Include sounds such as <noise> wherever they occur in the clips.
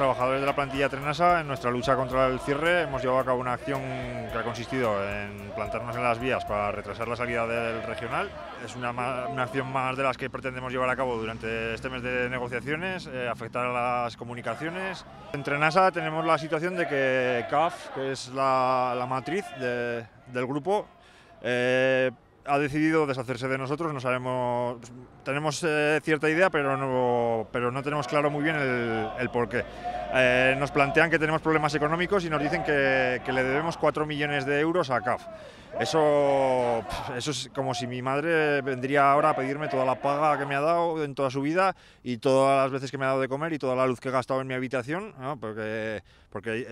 trabajadores de la plantilla trenasa, en nuestra lucha contra el cierre, hemos llevado a cabo una acción que ha consistido en plantarnos en las vías para retrasar la salida del regional. Es una, una acción más de las que pretendemos llevar a cabo durante este mes de negociaciones, eh, afectar a las comunicaciones. En Trenasa tenemos la situación de que CAF, que es la, matriz del grupo, eh, ha decidido deshacerse de nosotros, no sabemos, tenemos eh, cierta idea, pero no, pero no tenemos claro muy bien el, el porqué. Eh, nos plantean que tenemos problemas económicos y nos dicen que, le debemos 4 millones de euros a CAF. Eso, eso es como si mi madre vendría ahora a pedirme toda la paga que me ha dado en toda su vida y todas las veces que me ha dado de comer y toda la luz que he gastado en mi habitación, porque, porque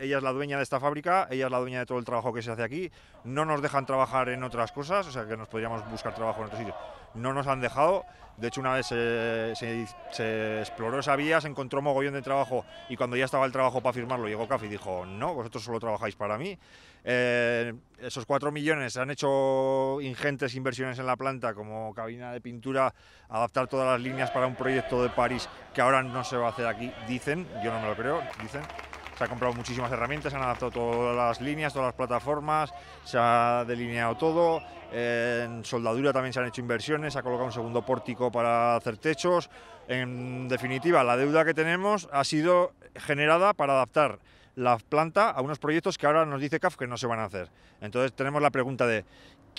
ella es la dueña de esta fábrica, ella es la dueña de todo el trabajo que se hace aquí, no nos dejan trabajar en otras cosas, o sea que nos podríamos buscar trabajo en otro sitio... No nos han dejado, de hecho una vez se exploró esa vía, se encontró mogollón de trabajo y cuando ya estaba el trabajo para firmarlo, llegó Café y dijo, no, vosotros solo trabajáis para mí. Eh, esos 4 millones se han hecho ingentes inversiones en la planta, como cabina de pintura, adaptar todas las líneas para un proyecto de París que ahora no se va a hacer aquí, dicen, yo no me lo creo, dicen se ha comprado muchísimas herramientas, se han adaptado todas las líneas, todas las plataformas, se ha delineado todo. En soldadura también se han hecho inversiones, se ha colocado un segundo pórtico para hacer techos. En definitiva, la deuda que tenemos ha sido generada para adaptar la planta a unos proyectos que ahora nos dice CAF que no se van a hacer. Entonces tenemos la pregunta de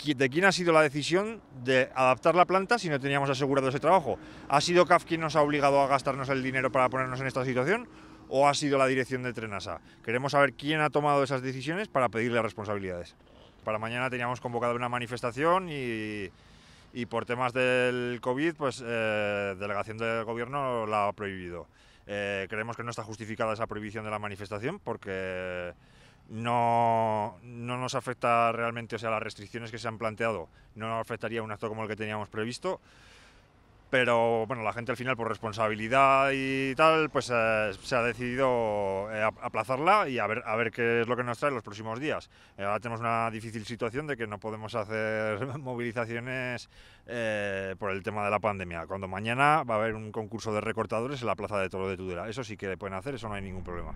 ¿de quién ha sido la decisión de adaptar la planta si no teníamos asegurado ese trabajo? ¿Ha sido CAF quien nos ha obligado a gastarnos el dinero para ponernos en esta situación? o ha sido la dirección de Trenasa. Queremos saber quién ha tomado esas decisiones para pedirle responsabilidades. Para mañana teníamos convocado una manifestación y, por temas del COVID, pues eh, delegación del gobierno la ha prohibido. Eh, creemos que no está justificada esa prohibición de la manifestación porque no, no nos afecta realmente, o sea, las restricciones que se han planteado no nos afectaría un acto como el que teníamos previsto pero bueno, la gente al final por responsabilidad y tal, pues eh, se ha decidido eh, aplazarla y a ver, qué es lo que nos trae los próximos días. Eh, ahora tenemos una difícil situación de que no podemos hacer <laughs> movilizaciones por el tema de la pandemia. Cuando mañana va a haber un concurso de recortadores en la Plaza de Toro de Tudela, eso sí que pueden hacer, eso no hay ningún problema.